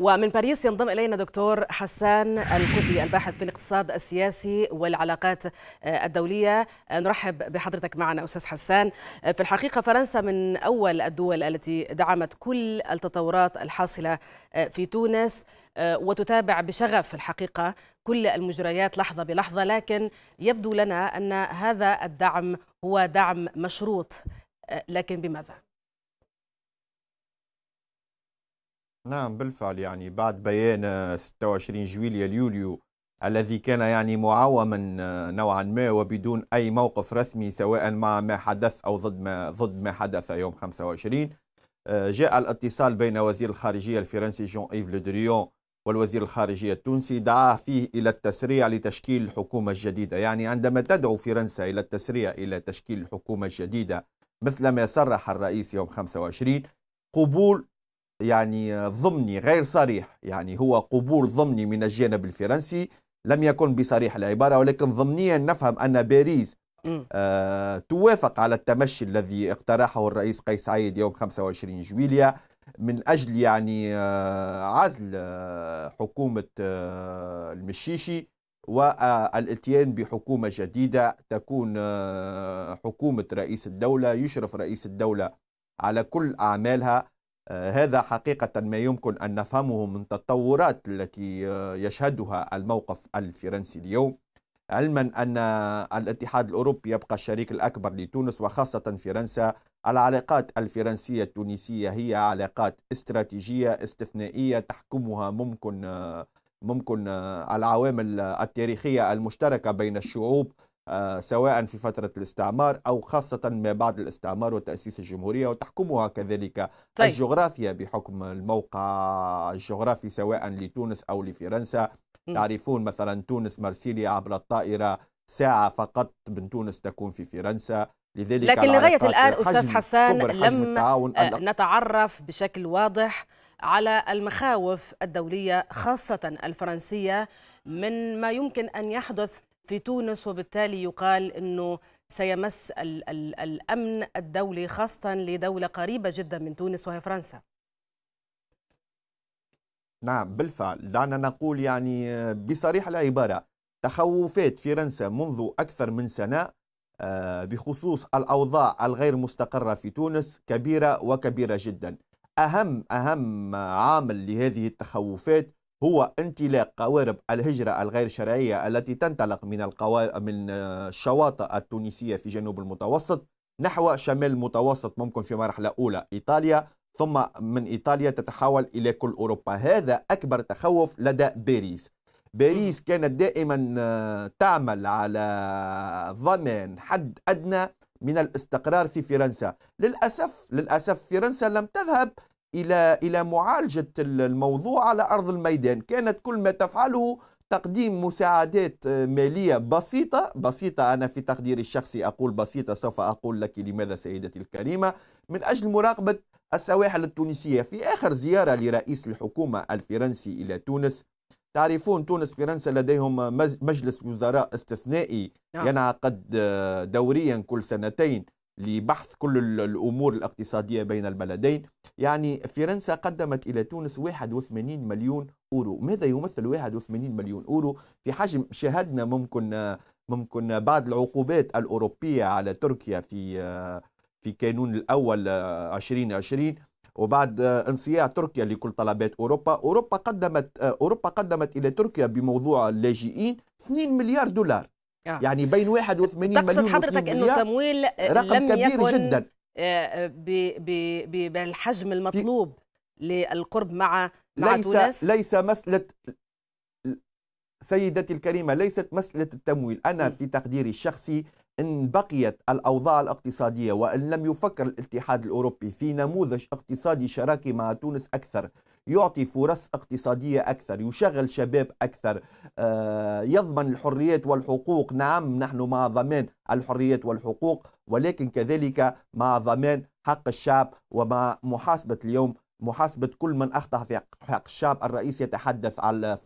ومن باريس ينضم الينا دكتور حسان الكوبي الباحث في الاقتصاد السياسي والعلاقات آه، الدوليه آه، نرحب بحضرتك معنا استاذ حسان آه، في الحقيقه فرنسا من اول الدول التي دعمت كل التطورات الحاصله في تونس وتتابع بشغف الحقيقه كل المجريات لحظه بلحظه لكن يبدو لنا ان هذا الدعم هو دعم مشروط لكن بماذا؟ نعم بالفعل يعني بعد بيان 26 آه، جويليا يوليو الذي كان يعني معوما آه، نوعا ما وبدون أي موقف رسمي سواء مع ما حدث أو ضد ما ضد ما حدث يوم 25 آه، جاء الاتصال بين وزير الخارجية الفرنسي جون إيف لودريون والوزير الخارجية التونسي دعا فيه إلى التسريع لتشكيل الحكومة الجديدة يعني عندما تدعو فرنسا إلى التسريع إلى تشكيل الحكومة الجديدة مثل ما صرح الرئيس يوم 25 قبول يعني ضمني غير صريح يعني هو قبول ضمني من الجانب الفرنسي لم يكن بصريح العبارة ولكن ضمنيا نفهم أن باريس آه توافق على التمشي الذي اقترحه الرئيس قيس سعيد يوم 25 جويليا من أجل يعني آه عزل آه، حكومة آه المشيشي والاتيان بحكومة جديدة تكون آه حكومة رئيس الدولة يشرف رئيس الدولة على كل أعمالها آه، هذا حقيقة ما يمكن أن نفهمه من التطورات التي آه، يشهدها الموقف الفرنسي اليوم علما أن الاتحاد الأوروبي يبقى الشريك الأكبر لتونس وخاصة فرنسا العلاقات الفرنسية التونسية هي علاقات استراتيجية استثنائية تحكمها ممكن آه، ممكن العوامل التاريخية المشتركة بين الشعوب آه، سواء في فترة الاستعمار أو خاصة ما بعد الاستعمار وتأسيس الجمهورية وتحكمها كذلك طيب. الجغرافيا بحكم الموقع الجغرافي سواء لتونس أو لفرنسا م. تعرفون مثلا تونس مرسيليا عبر الطائرة ساعة فقط من تونس تكون في فرنسا لذلك لكن لغاية الآن أستاذ حسان لم آه، نتعرف بشكل واضح على المخاوف الدولية خاصة الفرنسية من ما يمكن أن يحدث في تونس وبالتالي يقال أنه سيمس الـ الـ الأمن الدولي خاصة لدولة قريبة جدا من تونس وهي فرنسا نعم بالفعل دعنا نقول يعني بصريح العبارة تخوفات فرنسا منذ أكثر من سنة آه، بخصوص الأوضاع الغير مستقرة في تونس كبيرة وكبيرة جدا أهم أهم عامل لهذه التخوفات هو انطلاق قوارب الهجرة الغير شرعية التي تنطلق من القوارب من الشواطئ التونسية في جنوب المتوسط نحو شمال المتوسط ممكن في مرحلة أولى إيطاليا ثم من إيطاليا تتحول إلى كل أوروبا هذا أكبر تخوف لدى باريس باريس كانت دائما آه، تعمل على ضمان حد أدنى من الاستقرار في فرنسا للأسف للأسف فرنسا لم تذهب إلى إلى معالجة الموضوع على أرض الميدان كانت كل ما تفعله تقديم مساعدات آه، مالية بسيطة بسيطة أنا في تقديري الشخصي أقول بسيطة سوف أقول لك لماذا سيدتي الكريمة من أجل مراقبة السواحل التونسية في آخر زيارة لرئيس الحكومة الفرنسي إلى تونس تعرفون تونس فرنسا لديهم مجلس وزراء استثنائي نعم. ينعقد آه، دوريا كل سنتين لبحث كل الأمور الاقتصادية بين البلدين يعني فرنسا قدمت إلى تونس 81 مليون أورو ماذا يمثل 81 مليون أورو في حجم شاهدنا ممكن ممكن بعد العقوبات الأوروبية على تركيا في في كانون الأول 2020 وبعد انصياع تركيا لكل طلبات أوروبا أوروبا قدمت أوروبا قدمت إلى تركيا بموضوع اللاجئين 2 مليار دولار آه. يعني بين 81 مليون تقصد حضرتك انه التمويل رقم لم كبير يكن جدا آه، آه، بالحجم المطلوب للقرب مع مع تونس ليس مسألة سيدتي الكريمة ليست مسألة التمويل أنا م. في تقديري الشخصي إن بقيت الأوضاع الاقتصادية وإن لم يفكر الاتحاد الأوروبي في نموذج اقتصادي شراكي مع تونس أكثر يعطي فرص اقتصادية أكثر يشغل شباب أكثر آه، يضمن الحريات والحقوق نعم نحن مع ضمان الحريات والحقوق ولكن كذلك مع ضمان حق الشعب ومع محاسبة اليوم محاسبة كل من أخطأ في حق الشعب الرئيس يتحدث على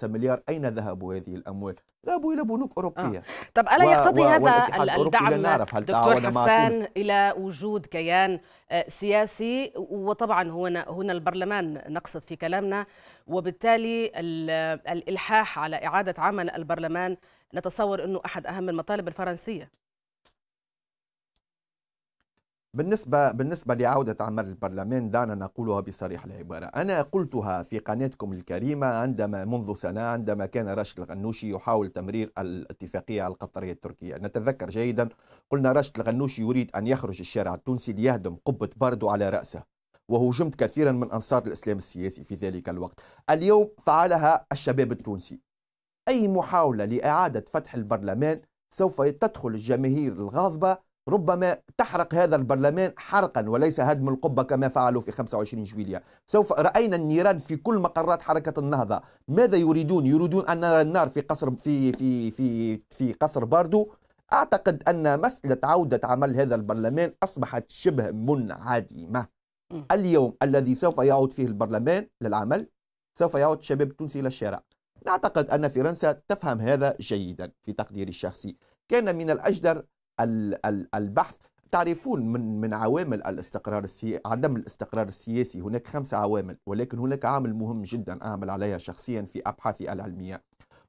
13.5 مليار أين ذهبوا هذه الأموال؟ ذهبوا إلى بنوك آه. أوروبية آه. طب ألا يقتضي و... هذا الدعم دكتور حسان إلى وجود كيان آه، سياسي وطبعا هنا, هنا البرلمان نقصد في كلامنا وبالتالي الإلحاح على إعادة عمل البرلمان نتصور أنه أحد أهم المطالب الفرنسية بالنسبة بالنسبة لعودة عمل البرلمان دعنا نقولها بصريح العبارة، أنا قلتها في قناتكم الكريمة عندما منذ سنة عندما كان راشد الغنوشي يحاول تمرير الاتفاقية القطرية التركية، نتذكر جيدا قلنا راشد الغنوشي يريد أن يخرج الشارع التونسي ليهدم قبة باردو على رأسه، وهجمت كثيرا من أنصار الإسلام السياسي في ذلك الوقت، اليوم فعلها الشباب التونسي. أي محاولة لإعادة فتح البرلمان سوف تدخل الجماهير الغاضبة ربما تحرق هذا البرلمان حرقا وليس هدم القبة كما فعلوا في 25 جويلية سوف رأينا النيران في كل مقرات حركة النهضة ماذا يريدون يريدون أن نرى النار في قصر في في في في قصر باردو أعتقد أن مسألة عودة عمل هذا البرلمان أصبحت شبه منعدمة اليوم الذي سوف يعود فيه البرلمان للعمل سوف يعود الشباب التونسي إلى الشارع نعتقد أن فرنسا تفهم هذا جيدا في تقديري الشخصي كان من الأجدر البحث تعرفون من من عوامل الاستقرار السياسي عدم الاستقرار السياسي هناك خمسة عوامل ولكن هناك عامل مهم جدا اعمل عليها شخصيا في ابحاثي العلميه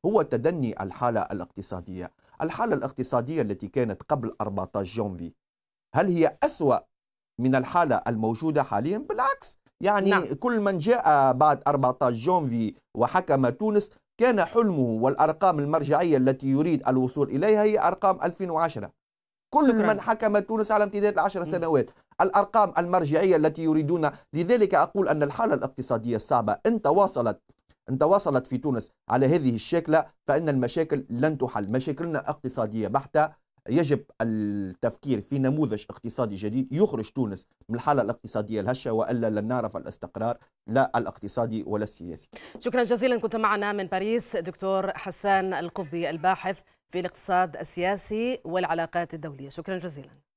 هو تدني الحاله الاقتصاديه الحاله الاقتصاديه التي كانت قبل 14 جونفي هل هي اسوا من الحاله الموجوده حاليا بالعكس يعني نعم. كل من جاء بعد 14 جونفي وحكم تونس كان حلمه والارقام المرجعيه التي يريد الوصول اليها هي ارقام 2010 كل شكرا. من حكم تونس على امتداد العشر سنوات الأرقام المرجعية التي يريدون لذلك أقول أن الحالة الاقتصادية الصعبة إن تواصلت إن تواصلت في تونس على هذه الشكلة فإن المشاكل لن تحل مشاكلنا اقتصادية بحتة يجب التفكير في نموذج اقتصادي جديد يخرج تونس من الحالة الاقتصادية الهشة وإلا لن نعرف الاستقرار لا الاقتصادي ولا السياسي شكرا جزيلا كنت معنا من باريس دكتور حسان القبي الباحث في الاقتصاد السياسي والعلاقات الدولية شكرا جزيلا